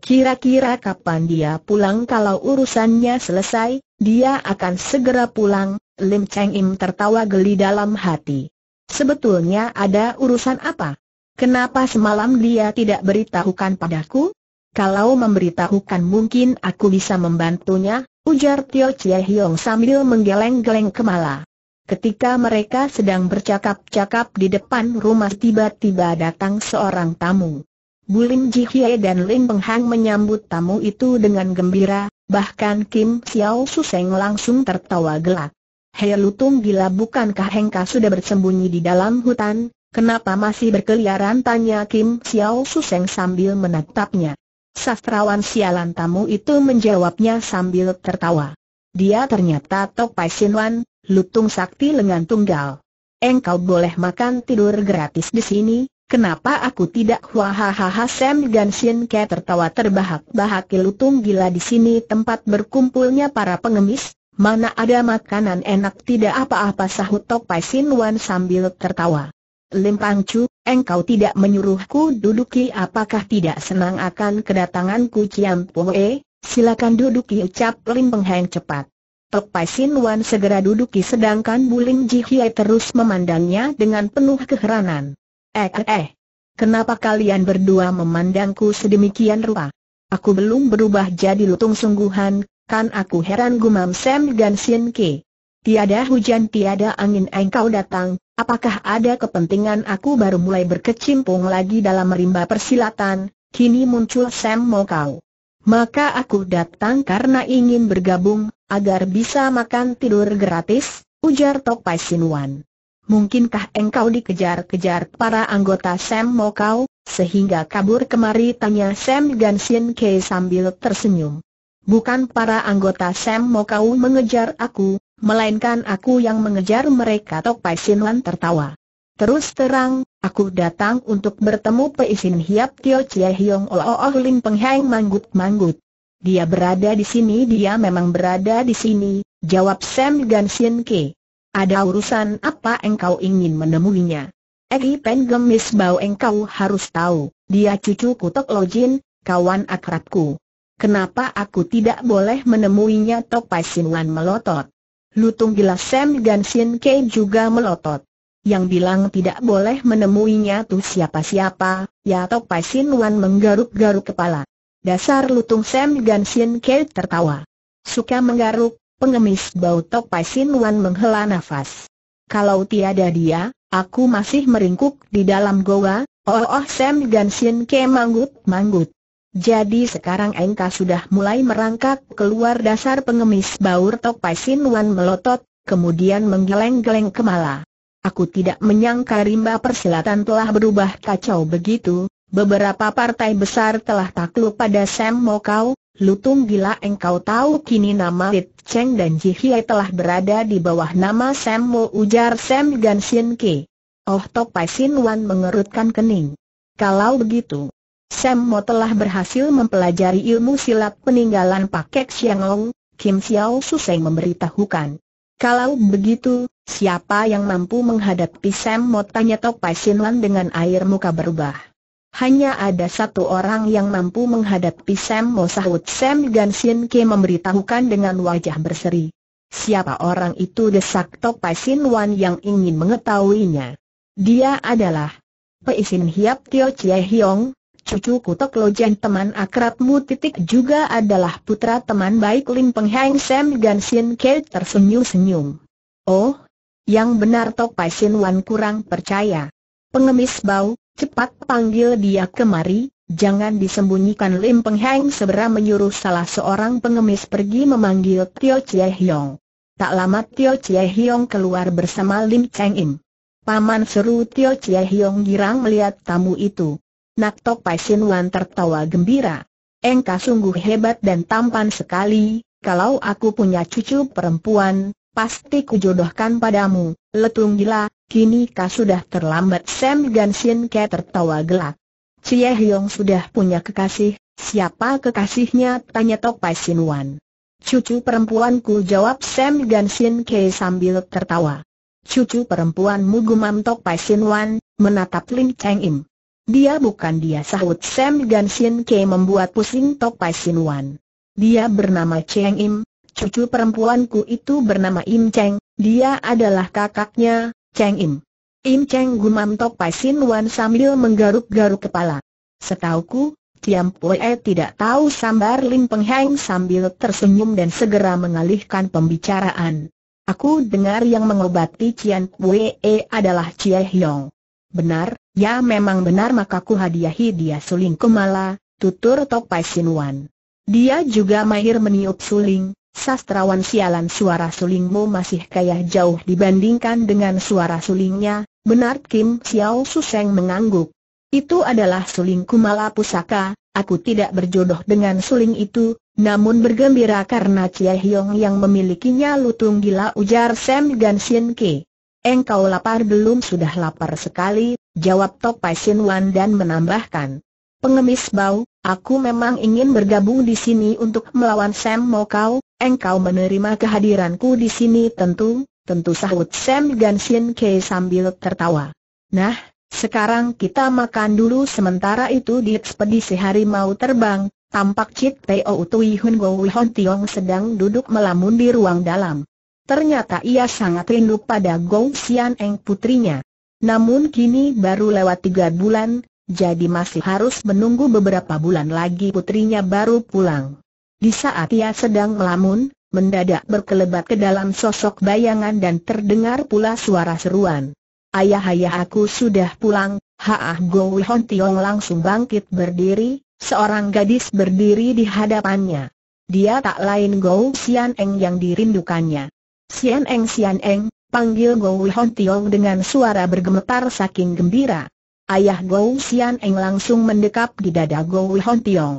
Kira-kira kapan dia pulang kalau urusannya selesai, dia akan segera pulang, Lim Cheng Im tertawa geli dalam hati. Sebetulnya ada urusan apa? Kenapa semalam dia tidak beritahukan padaku? Kalau memberitahukan mungkin aku bisa membantunya, ujar Tio Chie Hiong sambil menggeleng-geleng kemala. Ketika mereka sedang bercakap-cakap di depan rumah tiba-tiba datang seorang tamu. Ji Hye dan Lin Hang menyambut tamu itu dengan gembira, bahkan Kim Xiao Suseng langsung tertawa gelak. Hei Lutung gila bukankah Hengka sudah bersembunyi di dalam hutan, kenapa masih berkeliaran tanya Kim Xiao Suseng sambil menatapnya. Sastrawan sialan tamu itu menjawabnya sambil tertawa. Dia ternyata Tok Pai Sin Wan, Lutung Sakti lengan tunggal. Engkau boleh makan tidur gratis di sini, kenapa aku tidak? Wahahaha Sam Ganshin Ke tertawa terbahak-bahak lutung gila di sini tempat berkumpulnya para pengemis, mana ada makanan enak tidak apa-apa sahut Tok Pai Sin Wan sambil tertawa. Limpang Chu, engkau tidak menyuruhku duduki apakah tidak senang akan kedatanganku Ciam Poe? Silakan duduki ucap Lim Heng cepat. Pai Sin Wan segera duduki sedangkan Buling Ji Hye terus memandangnya dengan penuh keheranan. Eh eh eh, kenapa kalian berdua memandangku sedemikian rupa? Aku belum berubah jadi lutung sungguhan, kan aku heran gumam Sam dan Sin Ki. Tiada hujan tiada angin engkau datang, apakah ada kepentingan aku baru mulai berkecimpung lagi dalam rimba persilatan, kini muncul Sam Mokau. Maka aku datang karena ingin bergabung, agar bisa makan tidur gratis, ujar Tok Pai Wan. Mungkinkah engkau dikejar-kejar para anggota Sam Mokau, sehingga kabur kemari tanya Sam Gansin Ke sambil tersenyum. Bukan para anggota Sam Mokau mengejar aku, melainkan aku yang mengejar mereka Tok Pai Wan tertawa. Terus terang, aku datang untuk bertemu Peisin Hiap Tio Chie Hiong Oh Oh, oh Lim heng manggut-manggut. Dia berada di sini dia memang berada di sini, jawab Sam Gan Sien Ke. Ada urusan apa engkau ingin menemuinya? Egi Pen gemis bau engkau harus tahu, dia cucu Kutok Lojin, kawan akrabku. Kenapa aku tidak boleh menemuinya Tok Pai Sin Wan melotot? Lutung gila Sam Gan Sien Ke juga melotot yang bilang tidak boleh menemuinya tuh siapa-siapa, ya Tok Pai Sin Wan menggaruk-garuk kepala. Dasar lutung Sam Gan Sin Ke tertawa. Suka menggaruk, pengemis bau Tok Pai Sin Wan menghela nafas. Kalau tiada dia, aku masih meringkuk di dalam goa, oh oh Sam Gan Sin Ke manggut-manggut. Jadi sekarang Engka sudah mulai merangkak keluar dasar pengemis bau Tok Pai Sin Wan melotot, kemudian menggeleng-geleng kemala. Aku tidak menyangka rimba persilatan telah berubah kacau begitu, beberapa partai besar telah takluk pada Sam Mokau, Lutung gila engkau tahu kini nama Lit Cheng dan Ji Hye telah berada di bawah nama Sam Mo ujar Sam Gan Sin Ke. Oh Tok Pai Sin Wan mengerutkan kening. Kalau begitu, Sam Mo telah berhasil mempelajari ilmu silat peninggalan paket Siang Ong, Kim Xiao Suseng memberitahukan. Kalau begitu, siapa yang mampu menghadapi Sam Mo? Tanya Tok Lan dengan air muka berubah. Hanya ada satu orang yang mampu menghadapi Sam Mo sahut Sam Sin Ke memberitahukan dengan wajah berseri. Siapa orang itu desak Tok Sinwan yang ingin mengetahuinya? Dia adalah Sin Hiap Tio Chie Hiong, cucuku kutok Lojen teman akrabmu titik juga adalah putra teman baik Lim Peng Heng. Sam Gan Sin Ke tersenyum-senyum. Oh, yang benar Tok Pai Sin Wan kurang percaya. Pengemis bau, cepat panggil dia kemari, jangan disembunyikan Lim Peng Heng segera menyuruh salah seorang pengemis pergi memanggil Tio Chie Hiong. Tak lama Tio Chie Hiong keluar bersama Lim Cheng Im. Paman seru Tio Chie Hiong girang melihat tamu itu. Nak Tok Pai Sin Wan tertawa gembira. Engkau sungguh hebat dan tampan sekali, kalau aku punya cucu perempuan, pasti kujodohkan padamu, letung gila, kini kau sudah terlambat Sam Gansin Ke tertawa gelak. Cie Hyong sudah punya kekasih, siapa kekasihnya? Tanya Tok Pai Sin Wan. Cucu perempuanku jawab Sam Gansin Ke sambil tertawa. Cucu perempuanmu gumam Tok Pai Sin Wan, menatap Lin Cheng Im. Dia bukan dia sahut Sam Gan Sin Ke membuat pusing Tok Pai Sin Wan. Dia bernama Cheng Im, cucu perempuanku itu bernama Im Cheng, dia adalah kakaknya, Cheng Im. Im Cheng gumam Tok Pai Sin Wan sambil menggaruk-garuk kepala. Setauku, Tiam Pue tidak tahu sambar Lim Peng Heng sambil tersenyum dan segera mengalihkan pembicaraan. Aku dengar yang mengobati Cian Pue adalah Chie Hiong. Benar, Ya memang benar maka ku hadiahi dia suling kemala, tutur Tok Pai Sin Wan. Dia juga mahir meniup suling, sastrawan sialan suara sulingmu masih kaya jauh dibandingkan dengan suara sulingnya, benar Kim Xiao Suseng mengangguk. Itu adalah suling kumala pusaka, aku tidak berjodoh dengan suling itu, namun bergembira karena Chia Hyong yang memilikinya lutung gila ujar Sam Gan Sien Ke. Engkau lapar belum sudah lapar sekali, jawab Tok Pai Sin Wan dan menambahkan. Pengemis bau, aku memang ingin bergabung di sini untuk melawan Sam Mo Kau, engkau menerima kehadiranku di sini tentu, tentu sahut Sam Gan Sin Ke sambil tertawa. Nah, sekarang kita makan dulu sementara itu di ekspedisi harimau terbang, tampak Cik O Tui Hun Go Hon Tiong sedang duduk melamun di ruang dalam. Ternyata ia sangat rindu pada Gong Xian Eng putrinya. Namun kini baru lewat tiga bulan, jadi masih harus menunggu beberapa bulan lagi putrinya baru pulang. Di saat ia sedang melamun, mendadak berkelebat ke dalam sosok bayangan dan terdengar pula suara seruan. Ayah-ayah aku sudah pulang, Haah Go Hon Tiong langsung bangkit berdiri, seorang gadis berdiri di hadapannya. Dia tak lain Go Xian Eng yang dirindukannya. Xian Eng Xian Eng, panggil Gou Hon Tiong dengan suara bergemetar saking gembira. Ayah Gou Sian Eng langsung mendekap di dada Gou Hon Tiong.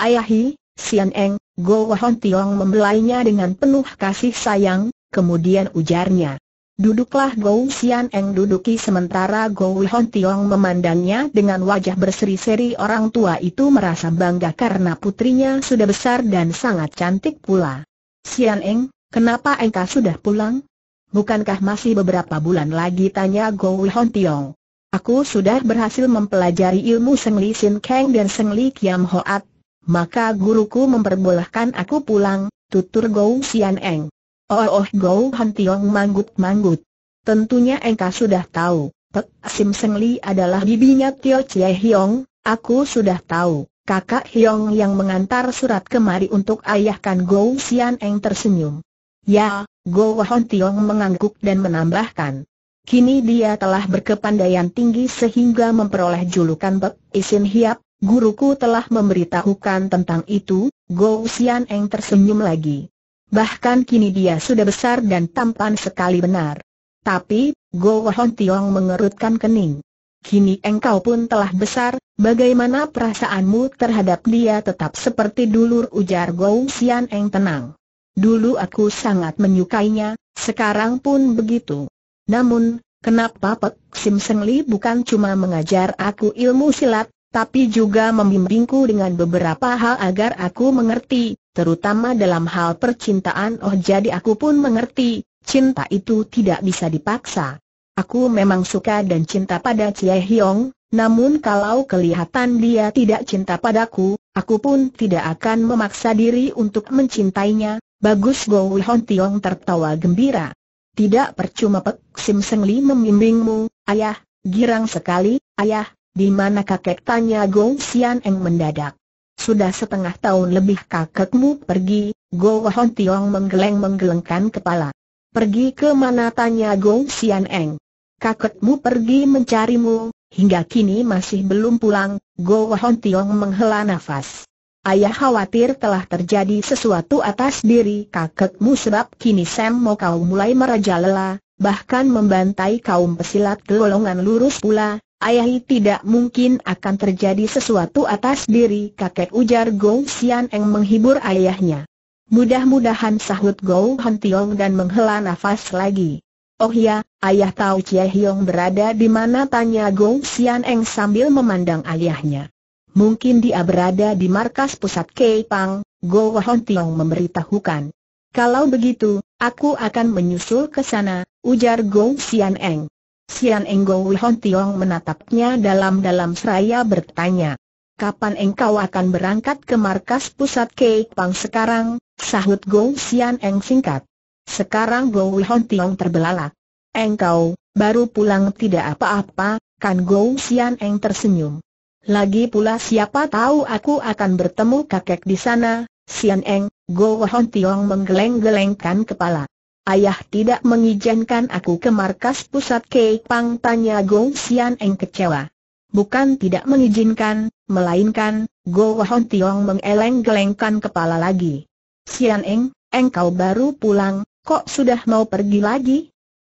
Ayahi, Sian Eng, Gou Hon Tiong membelainya dengan penuh kasih sayang, kemudian ujarnya. Duduklah Gou Sian Eng duduki sementara Gou Hon Tiong memandangnya dengan wajah berseri-seri orang tua itu merasa bangga karena putrinya sudah besar dan sangat cantik pula. Sian Eng, kenapa engkau sudah pulang? Bukankah masih beberapa bulan lagi tanya Go Hon Tiong? Aku sudah berhasil mempelajari ilmu Seng Li Sin Kang dan Seng Li Kiam Hoat. Maka guruku memperbolehkan aku pulang, tutur Go Sian Eng. Oh oh Go Hon Tiong manggut-manggut. Tentunya engkau sudah tahu, Pek Sim Seng Li adalah bibinya Tio Chie Hiong, aku sudah tahu. Kakak Hiong yang mengantar surat kemari untuk ayahkan Go Sian Eng tersenyum. Ya, Go Wahon Tiong mengangguk dan menambahkan. Kini dia telah berkepandaian tinggi sehingga memperoleh julukan Bek Isin Hiap, guruku telah memberitahukan tentang itu, Go Xian Eng tersenyum lagi. Bahkan kini dia sudah besar dan tampan sekali benar. Tapi, Go Wahon Tiong mengerutkan kening. Kini engkau pun telah besar, bagaimana perasaanmu terhadap dia tetap seperti dulur ujar Go Xian Eng tenang. Dulu aku sangat menyukainya, sekarang pun begitu. Namun, kenapa Pek Sim Seng Li bukan cuma mengajar aku ilmu silat, tapi juga membimbingku dengan beberapa hal agar aku mengerti, terutama dalam hal percintaan oh jadi aku pun mengerti, cinta itu tidak bisa dipaksa. Aku memang suka dan cinta pada Cie Hyong, namun kalau kelihatan dia tidak cinta padaku, aku pun tidak akan memaksa diri untuk mencintainya, Bagus Go Hon Tiong tertawa gembira. Tidak percuma Pek Sim Seng Li membimbingmu, ayah, girang sekali, ayah, di mana kakek tanya Go Sian Eng mendadak. Sudah setengah tahun lebih kakekmu pergi, Go Hon Tiong menggeleng-menggelengkan kepala. Pergi ke mana tanya Go Sian Eng. Kakekmu pergi mencarimu, hingga kini masih belum pulang, Go Hon Tiong menghela nafas. Ayah khawatir telah terjadi sesuatu atas diri kakekmu sebab kini Sam mau kau mulai merajalela, bahkan membantai kaum pesilat gelolongan lurus pula, ayah tidak mungkin akan terjadi sesuatu atas diri kakek ujar Gong Xian Eng menghibur ayahnya. Mudah-mudahan sahut Gou Han Tiong dan menghela nafas lagi. Oh ya, ayah tahu Cie Hiong berada di mana tanya Gong Xian Eng sambil memandang ayahnya. Mungkin dia berada di markas pusat Keipang, Go Wahon Tiong memberitahukan. Kalau begitu, aku akan menyusul ke sana, ujar Go Sian Eng. Sian Eng Go Wahon Tiong menatapnya dalam-dalam seraya bertanya. Kapan engkau akan berangkat ke markas pusat Keipang sekarang? Sahut Go Sian Eng singkat. Sekarang Go Wahon Tiong terbelalak. Engkau, baru pulang tidak apa-apa, kan Go Sian Eng tersenyum. Lagi pula siapa tahu aku akan bertemu kakek di sana, Sian Eng, Go Hon Tiong menggeleng-gelengkan kepala. Ayah tidak mengizinkan aku ke markas pusat Kek Pang tanya Go Sian Eng kecewa. Bukan tidak mengizinkan, melainkan, Go Hon Tiong mengeleng-gelengkan kepala lagi. Sian Eng, engkau baru pulang, kok sudah mau pergi lagi?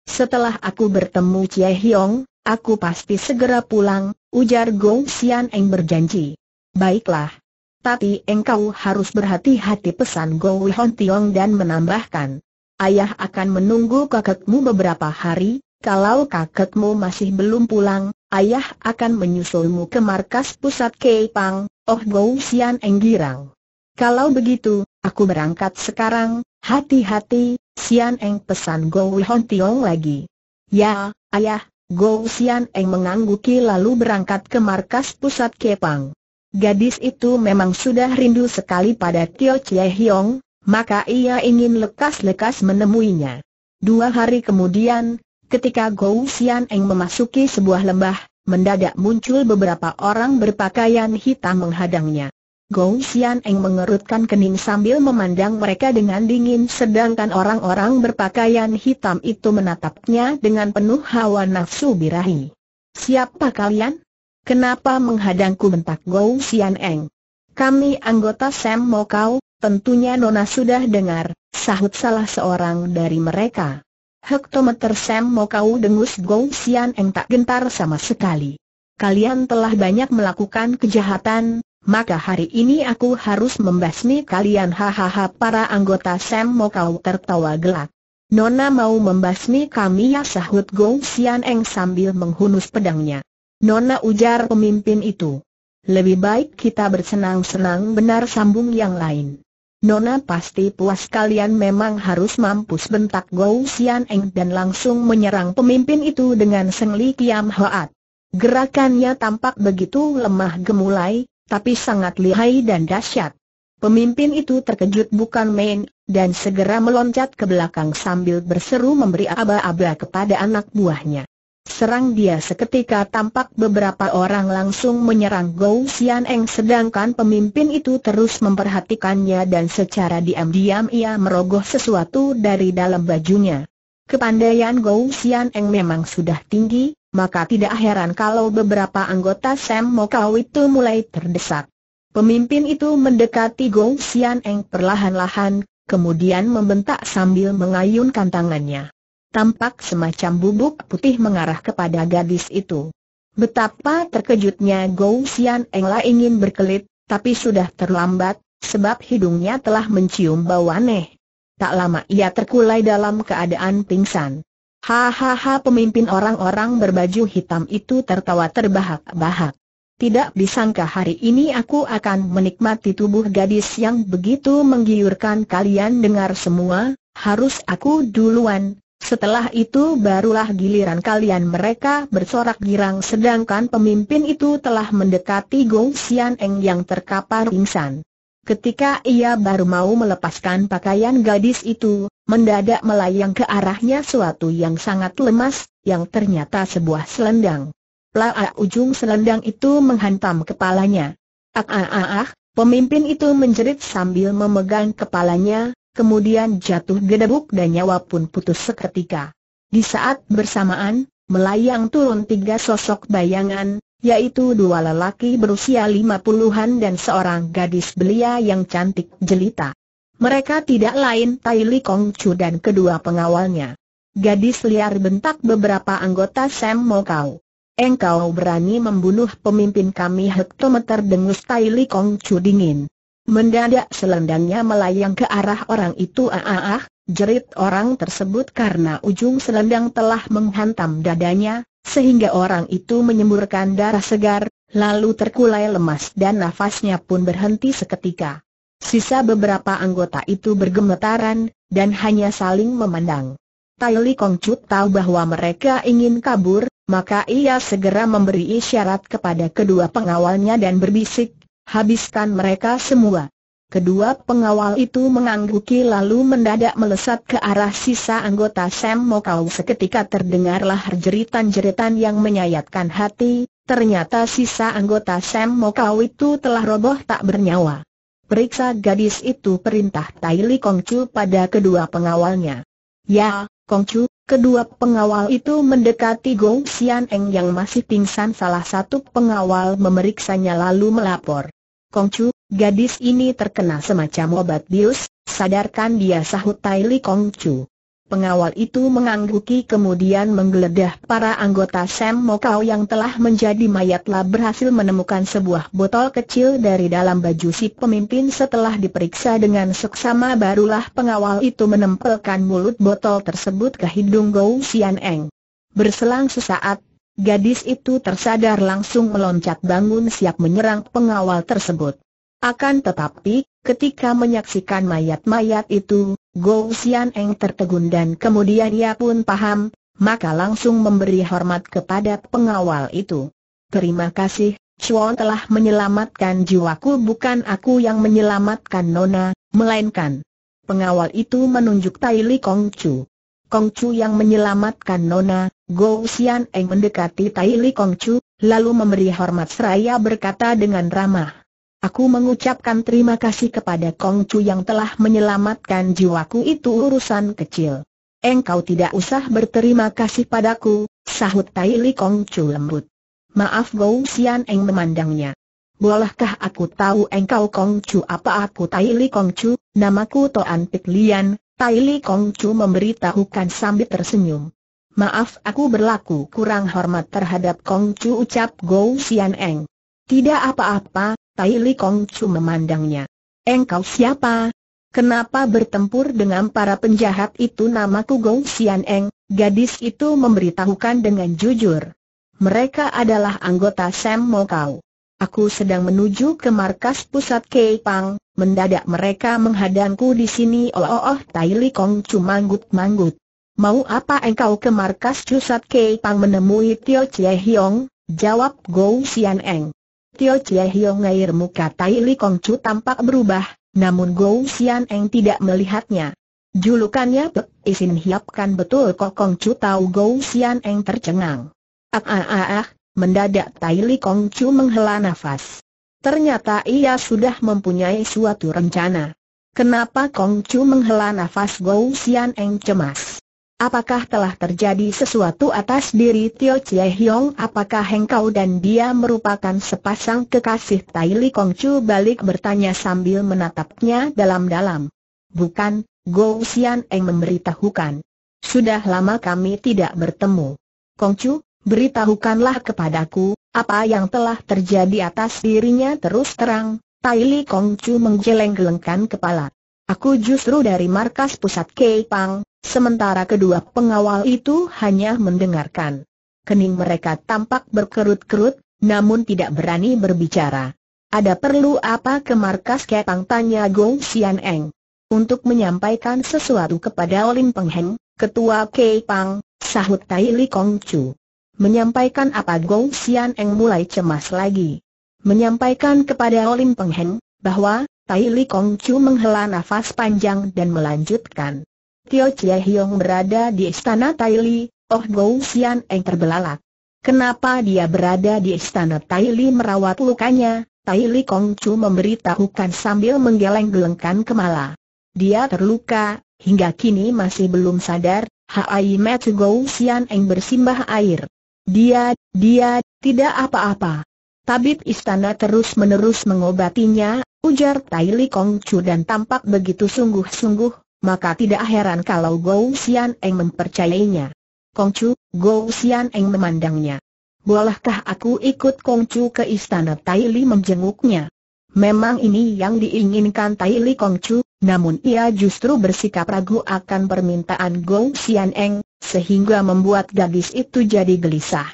Setelah aku bertemu Cie Hiong, aku pasti segera pulang, ujar Gong Xian Eng berjanji. Baiklah. Tapi engkau harus berhati-hati pesan Go Wihon Tiong dan menambahkan. Ayah akan menunggu kakekmu beberapa hari, kalau kakekmu masih belum pulang, ayah akan menyusulmu ke markas pusat Keipang, Oh Gou Xian Eng girang. Kalau begitu, aku berangkat sekarang, hati-hati, Xian Eng pesan Gou Wihon Tiong lagi. Ya, ayah, Gou Xian Eng mengangguki lalu berangkat ke markas pusat Kepang. Gadis itu memang sudah rindu sekali pada Tio Chie Hiong, maka ia ingin lekas-lekas menemuinya. Dua hari kemudian, ketika Gou Xian Eng memasuki sebuah lembah, mendadak muncul beberapa orang berpakaian hitam menghadangnya. Gou Xian Eng mengerutkan kening sambil memandang mereka dengan dingin sedangkan orang-orang berpakaian hitam itu menatapnya dengan penuh hawa nafsu birahi. Siapa kalian? Kenapa menghadangku bentak Gou Xian Eng? Kami anggota Sam Mokau, tentunya Nona sudah dengar, sahut salah seorang dari mereka. Hektometer Sam Mokau dengus Gou Xian Eng tak gentar sama sekali. Kalian telah banyak melakukan kejahatan, maka hari ini aku harus membasmi kalian hahaha para anggota Sam Mokau tertawa gelak. Nona mau membasmi kami ya sahut Gong Xian Eng sambil menghunus pedangnya. Nona ujar pemimpin itu. Lebih baik kita bersenang-senang benar sambung yang lain. Nona pasti puas kalian memang harus mampus bentak Gou Xian Eng dan langsung menyerang pemimpin itu dengan sengli kiam hoat. Gerakannya tampak begitu lemah gemulai, tapi sangat lihai dan dahsyat. Pemimpin itu terkejut bukan main, dan segera meloncat ke belakang sambil berseru memberi aba-aba kepada anak buahnya. Serang dia seketika tampak beberapa orang langsung menyerang Gou Xian Eng sedangkan pemimpin itu terus memperhatikannya dan secara diam-diam ia merogoh sesuatu dari dalam bajunya. Kepandaian Gou Xian Eng memang sudah tinggi, maka tidak heran kalau beberapa anggota Sam Mokau itu mulai terdesak. Pemimpin itu mendekati Gong Xian Eng perlahan-lahan, kemudian membentak sambil mengayunkan tangannya. Tampak semacam bubuk putih mengarah kepada gadis itu. Betapa terkejutnya Gong Xian Eng lah ingin berkelit, tapi sudah terlambat, sebab hidungnya telah mencium bau aneh. Tak lama ia terkulai dalam keadaan pingsan. Hahaha pemimpin orang-orang berbaju hitam itu tertawa terbahak-bahak. Tidak disangka hari ini aku akan menikmati tubuh gadis yang begitu menggiurkan kalian dengar semua, harus aku duluan, setelah itu barulah giliran kalian mereka bersorak girang sedangkan pemimpin itu telah mendekati Gong Xian Eng yang terkapar pingsan. Ketika ia baru mau melepaskan pakaian gadis itu, mendadak melayang ke arahnya suatu yang sangat lemas, yang ternyata sebuah selendang. Plaa ujung selendang itu menghantam kepalanya. Ah ah ah ah, pemimpin itu menjerit sambil memegang kepalanya, kemudian jatuh gedebuk dan nyawa pun putus seketika. Di saat bersamaan, melayang turun tiga sosok bayangan, yaitu dua lelaki berusia lima puluhan dan seorang gadis belia yang cantik jelita. Mereka tidak lain Tai Li Kong Chu dan kedua pengawalnya. Gadis liar bentak beberapa anggota Sam Mo Kau. Engkau berani membunuh pemimpin kami hektometer dengus Tai Li Kong Chu dingin. Mendadak selendangnya melayang ke arah orang itu ah, ah, ah. Jerit orang tersebut karena ujung selendang telah menghantam dadanya, sehingga orang itu menyemburkan darah segar, lalu terkulai lemas dan nafasnya pun berhenti seketika. Sisa beberapa anggota itu bergemetaran, dan hanya saling memandang. Tai Li Kongcut tahu bahwa mereka ingin kabur, maka ia segera memberi isyarat kepada kedua pengawalnya dan berbisik, habiskan mereka semua. Kedua pengawal itu mengangguki lalu mendadak melesat ke arah sisa anggota Sam Mokau seketika terdengarlah jeritan-jeritan yang menyayatkan hati, ternyata sisa anggota Sam Mokau itu telah roboh tak bernyawa. Periksa gadis itu perintah Tai Li Kongcu pada kedua pengawalnya. Ya, Kongcu, kedua pengawal itu mendekati Gong Xian Eng yang masih pingsan salah satu pengawal memeriksanya lalu melapor. Kongcu, Gadis ini terkena semacam obat bius, sadarkan dia sahut Tai Li Kong Chu. Pengawal itu mengangguki kemudian menggeledah para anggota Sam Mokau yang telah menjadi mayatlah berhasil menemukan sebuah botol kecil dari dalam baju si pemimpin setelah diperiksa dengan seksama barulah pengawal itu menempelkan mulut botol tersebut ke hidung Gou Xian Eng. Berselang sesaat, gadis itu tersadar langsung meloncat bangun siap menyerang pengawal tersebut. Akan tetapi, ketika menyaksikan mayat-mayat itu, Go Xian Eng tertegun dan kemudian ia pun paham, maka langsung memberi hormat kepada pengawal itu. Terima kasih, Chuan telah menyelamatkan jiwaku bukan aku yang menyelamatkan Nona, melainkan. Pengawal itu menunjuk Tai Li Kong Chu. Kong Chu yang menyelamatkan Nona, Go Xian Eng mendekati Tai Li Kong Chu, lalu memberi hormat seraya berkata dengan ramah. Aku mengucapkan terima kasih kepada Kong Chu yang telah menyelamatkan jiwaku itu urusan kecil. Engkau tidak usah berterima kasih padaku, sahut Tai Li Kong Chu lembut. Maaf Gou Xian Eng memandangnya. Bolehkah aku tahu engkau Kong Chu apa aku Tai Li Kong Chu, namaku Toan Pik Lian, Tai Li Kong Chu memberitahukan sambil tersenyum. Maaf aku berlaku kurang hormat terhadap Kong Chu ucap Gou Xian Eng. Tidak apa-apa, Tai Li Kong Chu memandangnya. Engkau siapa? Kenapa bertempur dengan para penjahat itu namaku Gong Xian Eng, gadis itu memberitahukan dengan jujur. Mereka adalah anggota Sam Mokau. Aku sedang menuju ke markas pusat Kei Pang, mendadak mereka menghadangku di sini oh oh oh Tai Li Kong Chu manggut-manggut. Mau apa engkau ke markas pusat Kei Pang menemui Tio Chie Hiong? Jawab Gou Xian Eng. Tio Chie Hiong air muka Tai Li Kong Chu tampak berubah, namun Gou Xian Eng tidak melihatnya. Julukannya Pek Isin Hiapkan betul kok Kong Chu tahu Gou Xian Eng tercengang. Ah ah ah ah, mendadak Tai Li Kong Chu menghela nafas. Ternyata ia sudah mempunyai suatu rencana. Kenapa Kong Chu menghela nafas Gou Xian Eng cemas? Apakah telah terjadi sesuatu atas diri Tio Chie Hiong? Apakah hengkau dan dia merupakan sepasang kekasih Tai Li Kong Chu balik bertanya sambil menatapnya dalam-dalam? Bukan, Go Xian Eng memberitahukan. Sudah lama kami tidak bertemu. Kong Chu, beritahukanlah kepadaku, apa yang telah terjadi atas dirinya terus terang, Tai Li Kong Chu menggeleng-gelengkan kepala. Aku justru dari markas pusat Kei Pang, Sementara kedua pengawal itu hanya mendengarkan. Kening mereka tampak berkerut-kerut, namun tidak berani berbicara. Ada perlu apa ke markas Kepang tanya Gong Xian Eng? Untuk menyampaikan sesuatu kepada Olin Peng Heng, Ketua Kepang, sahut Tai Li Kong Chu. Menyampaikan apa Gong Xian Eng mulai cemas lagi. Menyampaikan kepada Olin Peng Heng, bahwa Tai Li Kong Chu menghela nafas panjang dan melanjutkan. Tio Chie Hiong berada di istana Tai Li. Oh Gou Xian Eng terbelalak. Kenapa dia berada di istana Tai Li merawat lukanya? Tai Li Kong Chu memberitahukan sambil menggeleng-gelengkan kemala. Dia terluka, hingga kini masih belum sadar, Hai Mat Gou Xian Eng bersimbah air. Dia, dia, tidak apa-apa. Tabib istana terus-menerus mengobatinya, ujar Li Kong Chu dan tampak begitu sungguh-sungguh, maka tidak heran kalau Gou Xian Eng mempercayainya. Chu, Gou Xian Eng memandangnya. Bolehkah aku ikut Chu ke istana Taili menjenguknya? Memang ini yang diinginkan Taili Chu, namun ia justru bersikap ragu akan permintaan Gou Xian Eng, sehingga membuat gadis itu jadi gelisah.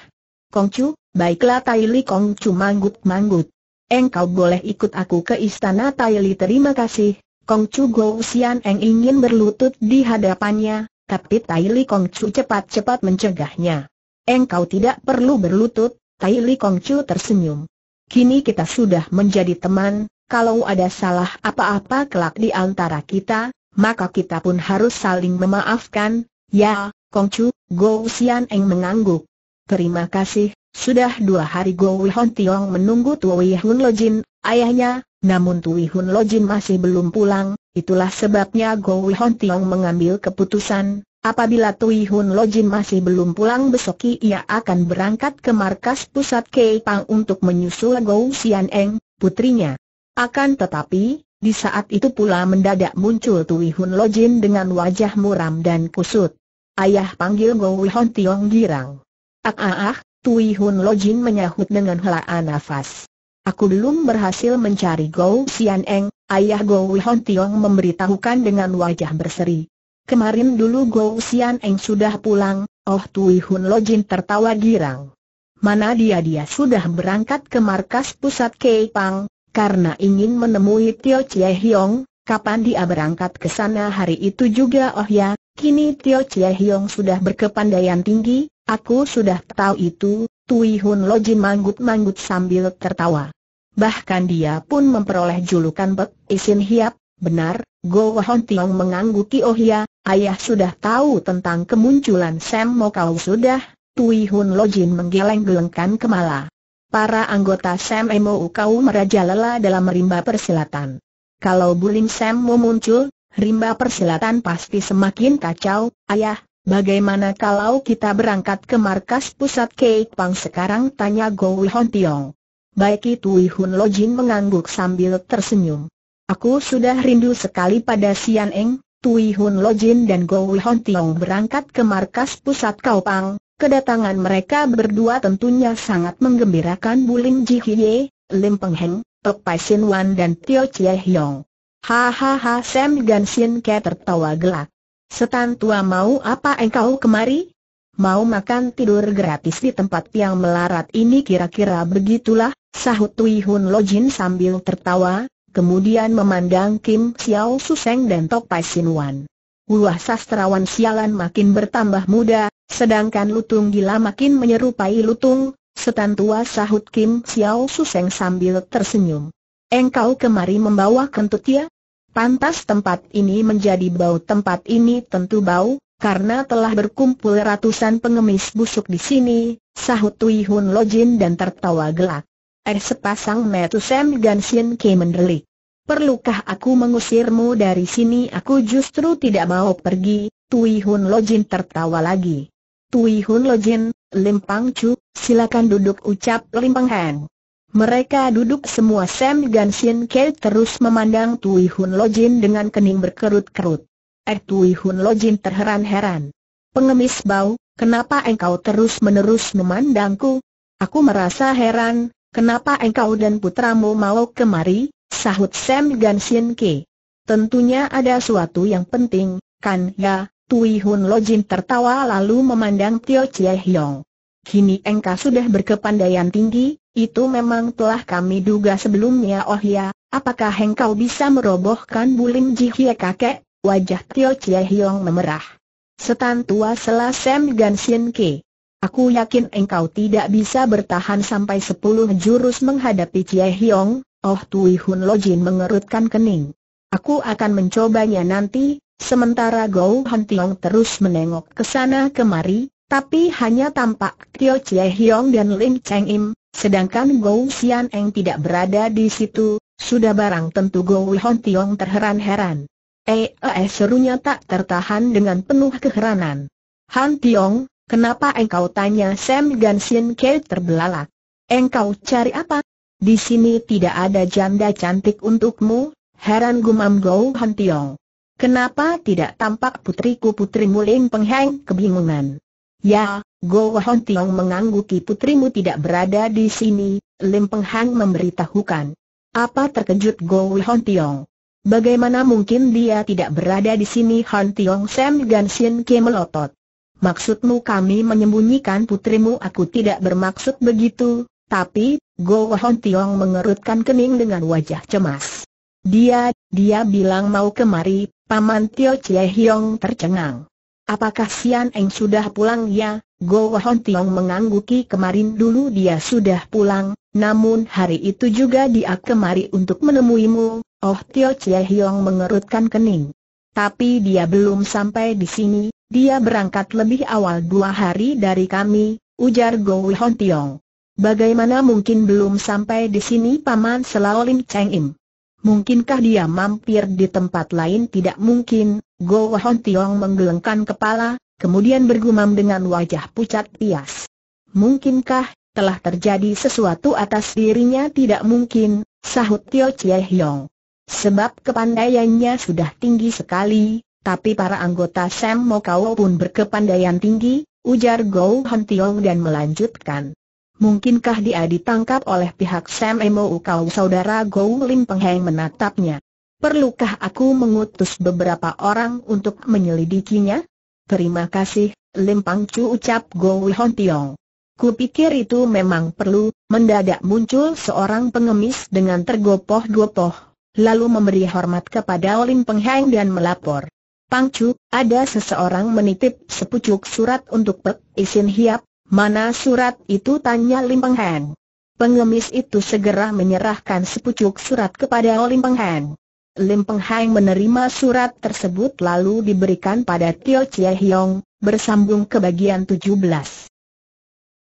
Chu, baiklah Taili Chu manggut-manggut. Engkau boleh ikut aku ke istana Taili terima kasih, Kong Chu Gou Sian Eng ingin berlutut di hadapannya, tapi Tai Li Kong Chu cepat-cepat mencegahnya. Engkau tidak perlu berlutut, Tai Li Kong Chu tersenyum. Kini kita sudah menjadi teman, kalau ada salah apa-apa kelak di antara kita, maka kita pun harus saling memaafkan. Ya, Kong Chu, Gou Sian Eng mengangguk. Terima kasih, sudah dua hari Gou Hon Tiong menunggu Wei Hun Jin, ayahnya, namun Tui Hun Lojin masih belum pulang, itulah sebabnya Go Hon Tiong mengambil keputusan, apabila Tui Hun Lojin masih belum pulang besok ia akan berangkat ke markas pusat Kei Pang untuk menyusul Go Xian Eng, putrinya. Akan tetapi, di saat itu pula mendadak muncul Tui Hun Lojin dengan wajah muram dan kusut. Ayah panggil Go Hon Tiong girang. Ah ah ah, Tui Hun Lojin menyahut dengan helaan nafas. Aku belum berhasil mencari Gou Xian Eng, ayah Gou Hon Tiong memberitahukan dengan wajah berseri. Kemarin dulu Gou Xian Eng sudah pulang, Oh Tui Hun Lo Jin tertawa girang. Mana dia-dia sudah berangkat ke markas pusat Keipang, karena ingin menemui Tio Chie Hiong, kapan dia berangkat ke sana hari itu juga oh ya, kini Tio Chie Hiong sudah berkepandaian tinggi, aku sudah tahu itu, Tui Hun Loji manggut-manggut sambil tertawa. Bahkan dia pun memperoleh julukan Bek Isin Hiap, benar, Go Wahon Tiong mengangguki Oh ya, ayah sudah tahu tentang kemunculan Sam Mo kau sudah, Tui Hun Lojin menggeleng-gelengkan kemala. Para anggota Sam Mo Kau merajalela dalam rimba persilatan. Kalau Bulim Sam Mo muncul, rimba persilatan pasti semakin kacau, ayah, Bagaimana kalau kita berangkat ke markas pusat Pang sekarang? Tanya Gou Hon Tiong. Baik itu Hun Lo Jin mengangguk sambil tersenyum. Aku sudah rindu sekali pada Sian Eng, Tui Hun Lo Jin dan Gou Hon Tiong berangkat ke markas pusat Pang. Kedatangan mereka berdua tentunya sangat menggembirakan Bulim Ji Hye, Lim Peng Heng, Pek Pai Sin Wan dan Tio Chie Hiong. Hahaha Sam Gan Sin Ke tertawa gelak. Setan tua mau apa engkau kemari? Mau makan tidur gratis di tempat yang melarat ini kira-kira begitulah, sahut Tui Hun Lo Jin sambil tertawa, kemudian memandang Kim Xiao Su Suseng dan Tok Pai Sin Wan. Wah sastrawan sialan makin bertambah muda, sedangkan lutung gila makin menyerupai lutung, setan tua sahut Kim Xiao Su Suseng sambil tersenyum. Engkau kemari membawa kentut ya? Pantas tempat ini menjadi bau tempat ini tentu bau, karena telah berkumpul ratusan pengemis busuk di sini, sahut Tui Hun Lo Jin dan tertawa gelak. Er sepasang Gan Ganshin Ke mendelik. Perlukah aku mengusirmu dari sini? Aku justru tidak mau pergi, Tui Hun Lo Jin tertawa lagi. Tui Hun Lojin, Lim Pang Chu, silakan duduk ucap Lim Pang Heng. Mereka duduk semua Sam Gan Sin Ke terus memandang Tui Hun Lo Jin dengan kening berkerut-kerut. Eh Tui Hun Lo Jin terheran-heran. Pengemis bau, kenapa engkau terus-menerus memandangku? Aku merasa heran, kenapa engkau dan putramu mau kemari? Sahut Sam Gan Sin Ke. Tentunya ada suatu yang penting, kan ya? Tui Hun Lo Jin tertawa lalu memandang Tio Chie Hiong. Kini engkau sudah berkepandaian tinggi, itu memang telah kami duga sebelumnya oh ya, apakah engkau bisa merobohkan bulim jihye kakek? Wajah Tio Chie Hiong memerah. Setan tua selasem Gan Sien Ke. Aku yakin engkau tidak bisa bertahan sampai sepuluh jurus menghadapi Chie Hiong, oh Tui Hun Lo Jin mengerutkan kening. Aku akan mencobanya nanti, sementara Gou Han Tiong terus menengok ke sana kemari, tapi hanya tampak Tio Chie Hiong dan Lim Cheng Im, sedangkan Gou Xian Eng tidak berada di situ, sudah barang tentu Gou Hon Tiong terheran-heran. Eh, eh serunya tak tertahan dengan penuh keheranan. Han Tiong, kenapa engkau tanya Sam Gansin Ke terbelalak? Engkau cari apa? Di sini tidak ada janda cantik untukmu, heran gumam Gou Han Tiong. Kenapa tidak tampak putriku putri muling pengheng kebingungan? Ya, Go Hon Tiong mengangguki putrimu tidak berada di sini, Lim Peng Hang memberitahukan. Apa terkejut Go Hon Tiong? Bagaimana mungkin dia tidak berada di sini Han Tiong Sam Gansin Kie melotot? Maksudmu kami menyembunyikan putrimu aku tidak bermaksud begitu, tapi, Go Hon Tiong mengerutkan kening dengan wajah cemas. Dia, dia bilang mau kemari, Paman Tio Chie Hiong tercengang. Apakah Sian Eng sudah pulang ya? Go Hon Tiong mengangguki kemarin dulu dia sudah pulang, namun hari itu juga dia kemari untuk menemuimu. Oh Tio Chie Hiong mengerutkan kening. Tapi dia belum sampai di sini, dia berangkat lebih awal dua hari dari kami, ujar Go Hon Tiong. Bagaimana mungkin belum sampai di sini Paman Selaolim Cheng Im? Mungkinkah dia mampir di tempat lain? Tidak mungkin, Go Wahon Tiong menggelengkan kepala, kemudian bergumam dengan wajah pucat pias. Mungkinkah telah terjadi sesuatu atas dirinya tidak mungkin, sahut Tio Chie Hiong. Sebab kepandaiannya sudah tinggi sekali, tapi para anggota Sam Mokau pun berkepandaian tinggi, ujar Go Wahon Tiong dan melanjutkan. Mungkinkah dia ditangkap oleh pihak Sam Mo Kau? saudara Go Lim Peng Heng menatapnya. Perlukah aku mengutus beberapa orang untuk menyelidikinya? Terima kasih, Lim Pang Chu ucap Go Wihon Tiong. Kupikir itu memang perlu, mendadak muncul seorang pengemis dengan tergopoh-gopoh, lalu memberi hormat kepada Olim Heng dan melapor. Pang Chu, ada seseorang menitip sepucuk surat untuk Pek Isin Hiap, mana surat itu tanya Lim Peng Heng. Pengemis itu segera menyerahkan sepucuk surat kepada Olim Heng. Lim Peng Hai menerima surat tersebut lalu diberikan pada Tio Chie Hiong, bersambung ke bagian 17.